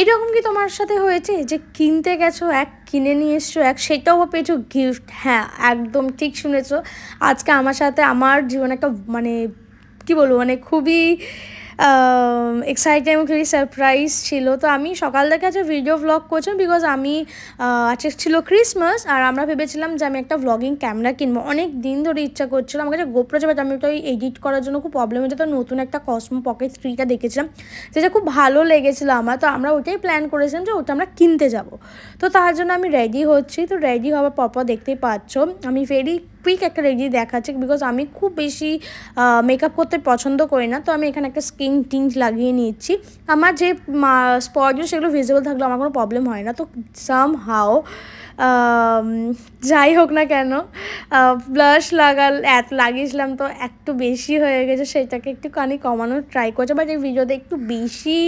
এরকম কি তোমার সাথে হয়েছে যে কিনতে গেছো এক কিনে নিয়ে এসছো এক সেটাও পেয়েছো গিফট হ্যাঁ একদম ঠিক শুনেছো আজকে আমার সাথে আমার জীবনে একটা মানে কি বলবো মানে খুবই Um, এক্সাইটেড খুবই সারপ্রাইজ ছিল তো আমি সকাল থেকে আজকে ভিডিও ব্লগ করছিলাম বিকজ আমি আজকে ছিল ক্রিসমাস আর আমরা ভেবেছিলাম যে আমি একটা ভ্লগিং ক্যামেরা কিনবো অনেক দিন ধরে ইচ্ছা করছিল আমার কাছে গোপ্রো যাবে আমি ওটা এডিট করার জন্য খুব প্রবলেম হয়েছে তো নতুন একটা কসমো পকেট থ্রিটা দেখেছিলাম যেটা খুব ভালো লেগেছিলো আমার তো আমরা ওটাই প্ল্যান করেছিলাম যে ওটা আমরা কিনতে যাব তো তার জন্য আমি রেডি হচ্ছি তো রেডি হওয়ার পরপর দেখতেই পাচ্ছ আমি ফেরি কুইক একটা রেডি দেখাচ্ছে বিকজ আমি খুব বেশি মেকআপ করতে পছন্দ করি না তো আমি এখানে একটা স্কিন টিং লাগিয়ে নিচ্ছি আমার যে স্পট সেগুলো ভিজিবল থাকলে আমার কোনো প্রবলেম হয় না তো সাম হাও যাই হোক না কেন ব্লাশ লাগাল এত লাগিয়েছিলাম তো একটু বেশি হয়ে গেছে সেটাকে একটু কানি কমানোর ট্রাই করছে বাট এই ভিডিওতে একটু বেশি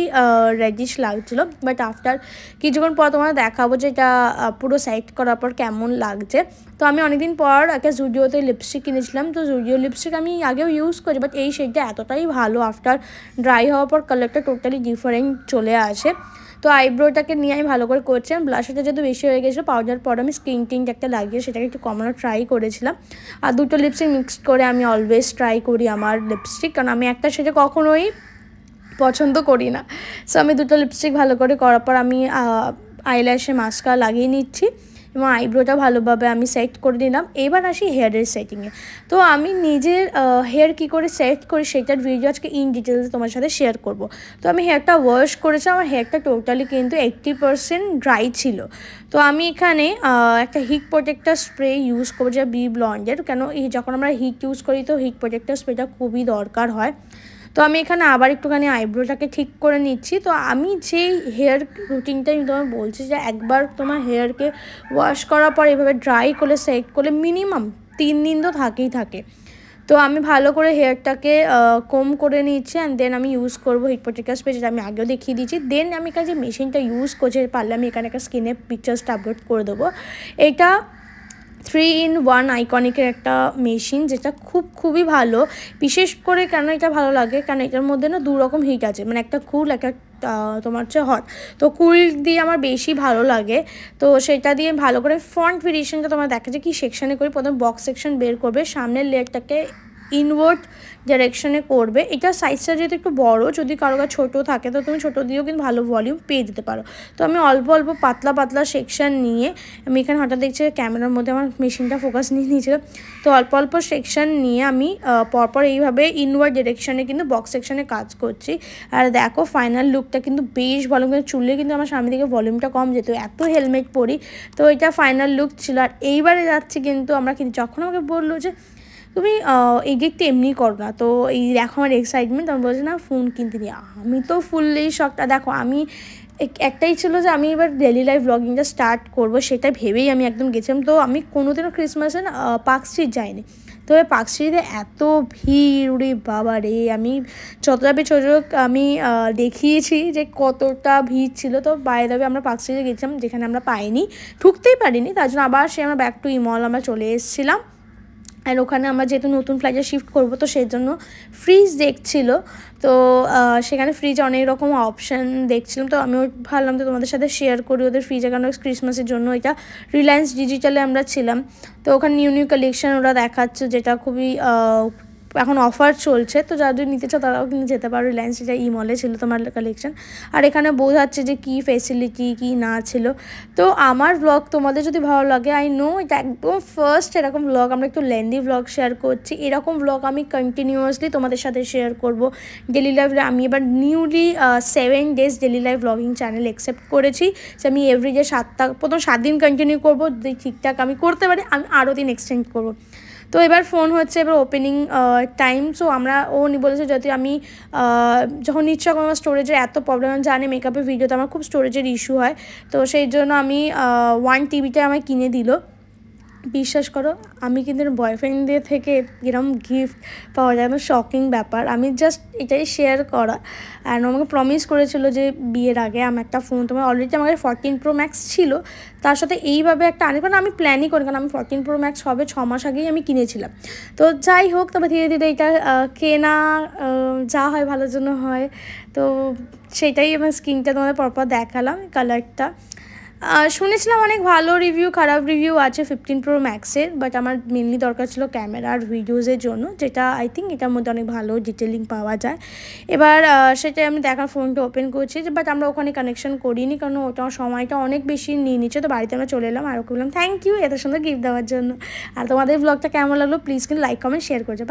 রেডিশ লাগছিলো বাট আফটার কিছুক্ষণ পর তোমার দেখাবো যে এটা পুরো সাইড করার পর কেমন লাগছে তো আমি অনেকদিন পর একটা জুডিওতে লিপস্টিক কিনেছিলাম তো জুডিও লিপস্টিক আমি আগেও ইউজ করি বাট এই শেডটা এতটাই ভালো আফটার ড্রাই হওয়ার পর কালারটা টোটালি ডিফারেন্ট চলে আসে তো আইব্রোটাকে নিয়ে আমি ভালো করে করছিলাম ব্লাশারটা যেহেতু বেশি হয়ে গেছিলো পাউডার পর আমি স্কিন টিনটা একটা লাগিয়ে সেটাকে একটু কমানো ট্রাই করেছিলাম আর দুটো লিপস্টিক মিক্স করে আমি অলওয়েজ ট্রাই করি আমার লিপস্টিক কারণ আমি একটা সেটা কখনোই পছন্দ করি না সো আমি দুটো লিপস্টিক ভালো করে করার পর আমি আইল্যাশে মাস্কা লাগিয়ে নিচ্ছি এবং আইব্রোটা ভালোভাবে আমি সেট করে দিলাম এবার আসি হেয়ারের সেটিংয়ে তো আমি নিজের হেয়ার কি করে সেট করি সেটার ভিডিও আজকে ইন ডিটেলসে তোমার সাথে শেয়ার করব তো আমি হেয়ারটা ওয়াশ করেছি আমার হেয়ারটা টোটালি কিন্তু এইট্টি পারসেন্ট ড্রাই ছিল তো আমি এখানে একটা হিট প্রোটেক্টার স্প্রে ইউজ করবো যা বি ব্লন্ডের কেন এই যখন আমরা হিট ইউজ করি তো হিট প্রোটেক্টার স্প্রেটা খুবই দরকার হয় তো আমি এখানে আবার একটুখানি আইব্রোটাকে ঠিক করে নিচ্ছি তো আমি যেই হেয়ার রুটিনটা আমি তোমার বলছি যে একবার তোমার হেয়ারকে ওয়াশ করার পর এভাবে ড্রাই করে সেট করলে মিনিমাম তিন দিন তো থাকেই থাকে তো আমি ভালো করে হেয়ারটাকে কম করে নিচ্ছি অ্যান্ড দেন আমি ইউজ করবো হিটপটিকা স্প্রে যেটা আমি আগেও দেখিয়ে দিচ্ছি দেন আমি এখানে যে মেশিনটা ইউজ করছি পারলে আমি এখানে একটা স্কিনের পিকচার্সটা আপলোড করে দেবো এটা থ্রি ইন ওয়ান আইকনিকের একটা মেশিন যেটা খুব খুবই ভালো বিশেষ করে কেন এটা ভালো লাগে কারণ এটার মধ্যে না দু রকম হিট আছে মানে একটা কুল একটা তোমার হচ্ছে হট তো কুল দিয়ে আমার বেশি ভালো লাগে তো সেটা দিয়ে ভালো করে ফ্রন্ট ভেরিয়েশনটা তোমার দেখা যায় কি সেকশানে করি প্রথম বক্স সেকশন বের করবে সামনের লেয়ারটাকে ইনওয়ার্ড ডাইরেকশনে করবে এটা সাইজটা যেহেতু একটু বড় যদি কারো কাছে ছোটো থাকে তো তুমি ছোটো দিয়েও কিন্তু ভালো ভলিউম পেয়ে যেতে পারো তো আমি অল্প অল্প পাতলা পাতলা সেকশান নিয়ে আমি এখানে হঠাৎ দেখছি ক্যামেরার মধ্যে আমার মেশিনটা ফোকাস নিয়ে নিয়েছিল তো অল্প অল্প সেকশান নিয়ে আমি পরপর এইভাবে ইনওয়ার্ড ডিরেকশানে কিন্তু বক্স সেকশানে কাজ করছি আর দেখো ফাইনাল লুকটা কিন্তু বেশ ভলিউম কিন্তু চুললে কিন্তু আমার সামনে দিকে ভলিউমটা কম যেত এত হেলমেট পরি তো এটা ফাইনাল লুক ছিল আর এইবারে যাচ্ছি কিন্তু আমরা কিন্তু যখন আমাকে বললো যে তুমি এই গিকটা এমনি না তো এই দেখো আমার এক্সাইটমেন্ট আমি বলছি না ফোন কিনতে নিই আমি তো ফুললি শখটা দেখো আমি একটাই ছিল যে আমি এবার ডেলি লাইফ ব্লগিংটা স্টার্ট করবো সেটা ভেবেই আমি একদম গেছিলাম তো আমি কোনোদিনও ক্রিসমাসে না পার্ক স্ট্রিট যাইনি তবে পার্ক স্ট্রিটে এত ভিড় রে বাবা রে আমি যতটা ছোটো আমি দেখিয়েছি যে কতটা ভিড় ছিল তো বাইরে দাবি আমরা পার্ক স্ট্রিটে গেছিলাম যেখানে আমরা পাইনি ঢুকতেই পারিনি তার জন্য আবার সে আমরা ব্যাক টু ইমল আমরা চলে এসেছিলাম আর ওখানে আমরা যেহেতু নতুন ফ্লাইটে শিফট করব তো সেই জন্য ফ্রিজ দেখছিল তো সেখানে ফ্রিজ অনেক রকম অপশান দেখছিলাম তো আমিও ভাবলাম তো তোমাদের সাথে শেয়ার করি ওদের ফ্রিজে কারণ ক্রিসমাসের জন্য এটা রিলায়েন্স ডিজিটালে আমরা ছিলাম তো ওখানে নিউ নিউ কালেকশান ওরা দেখাচ্ছে যেটা খুবই এখন অফার চলছে তো যারা যদি নিতে চাও তারাও কিন্তু যেতে পারো রিলায়েন্স যেটা ই মলে ছিল তোমার কালেকশন আর এখানে বোঝাচ্ছে যে কি ফেসিলিটি কি না ছিল তো আমার ব্লগ তোমাদের যদি ভালো লাগে আই নো এটা একদম ফার্স্ট এরকম ব্লগ আমরা একটু লেন্দি ব্লগ শেয়ার করছি এরকম ব্লগ আমি কন্টিনিউয়াসলি তোমাদের সাথে শেয়ার করব ডেলি লাইফ আমি এবার newly seven days daily life blogging channel accept করেছি যে আমি এভরিডে সাতটা প্রথম সাত দিন কন্টিনিউ করবো যদি ঠিকঠাক আমি করতে পারি আমি আরও দিন এক্সটেন্ড করবো তো এবার ফোন হচ্ছে এবার ওপেনিং টাইম সো আমরা ও বলেছে যদি আমি যখন তখন আমার স্টোরেজের এত প্রবলেম জানে মেকআপের ভিডিওতে আমার খুব স্টোরেজের ইস্যু হয় তো সেই জন্য আমি ওয়ান টিভিটা আমায় কিনে দিল বিশ্বাস করো আমি কিন্তু বয়ফ্রেন্ডদের থেকে এরকম গিফট পাওয়া যায় না শকিং ব্যাপার আমি জাস্ট এটাই শেয়ার করা অ্যান্ড আমাকে প্রমিস করেছিল যে বিয়ের আগে আমি একটা ফোন তোমার অলরেডি আমার ফর্টিন প্রো ম্যাক্স ছিল তার সাথে এইভাবে একটা আনি মানে কারণ আমি প্ল্যানই করি কারণ আমি ফর্টিন প্রো ম্যাক্স হবে ছ মাস আগেই আমি কিনেছিলাম তো যাই হোক তবে ধীরে ধীরে এটা কেনা যা হয় ভালোর জন্য হয় তো সেটাই আমার স্কিনটা তোমাদের পরপর দেখালাম কালারটা শুনেছিলাম অনেক ভালো রিভিউ খারাপ রিভিউ আছে ফিফটিন প্রো ম্যাক্সের বাট আমার মেনলি দরকার ছিল ক্যামেরা আর ভিডিওজের জন্য যেটা আই থিঙ্ক এটার মধ্যে অনেক ভালো ডিটেলিং পাওয়া যায় এবার সেটাই আমি দেখার ফোনটা ওপেন করছি বাট আমরা ওখানে কানেকশন করিনি কারণ ওটা সময়টা অনেক বেশি নিয়ে নিচ্ছে তো বাড়িতে আমরা চলে এলাম আর ওকে বললাম থ্যাংক ইউ এত সুন্দর গিফট দেওয়ার জন্য আর তোমাদের ব্লগটা কেমন লাগলো প্লিজ কিন্তু লাইক কমেন্ট শেয়ার করছে